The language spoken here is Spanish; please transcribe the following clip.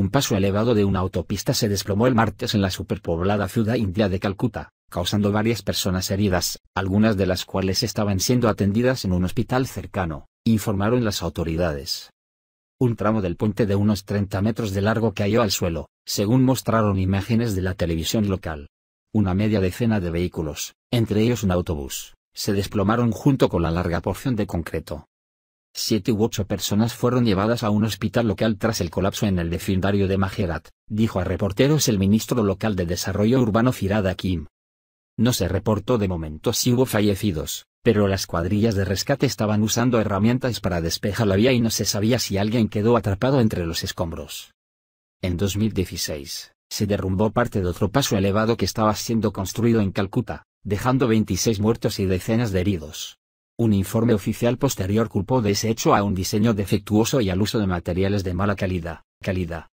un paso elevado de una autopista se desplomó el martes en la superpoblada ciudad india de Calcuta, causando varias personas heridas, algunas de las cuales estaban siendo atendidas en un hospital cercano, informaron las autoridades. Un tramo del puente de unos 30 metros de largo cayó al suelo, según mostraron imágenes de la televisión local. Una media decena de vehículos, entre ellos un autobús, se desplomaron junto con la larga porción de concreto. Siete u ocho personas fueron llevadas a un hospital local tras el colapso en el vecindario de Majerat, dijo a reporteros el ministro local de Desarrollo Urbano Firad Kim. No se reportó de momento si hubo fallecidos, pero las cuadrillas de rescate estaban usando herramientas para despejar la vía y no se sabía si alguien quedó atrapado entre los escombros. En 2016, se derrumbó parte de otro paso elevado que estaba siendo construido en Calcuta, dejando 26 muertos y decenas de heridos. Un informe oficial posterior culpó de ese hecho a un diseño defectuoso y al uso de materiales de mala calidad. calidad.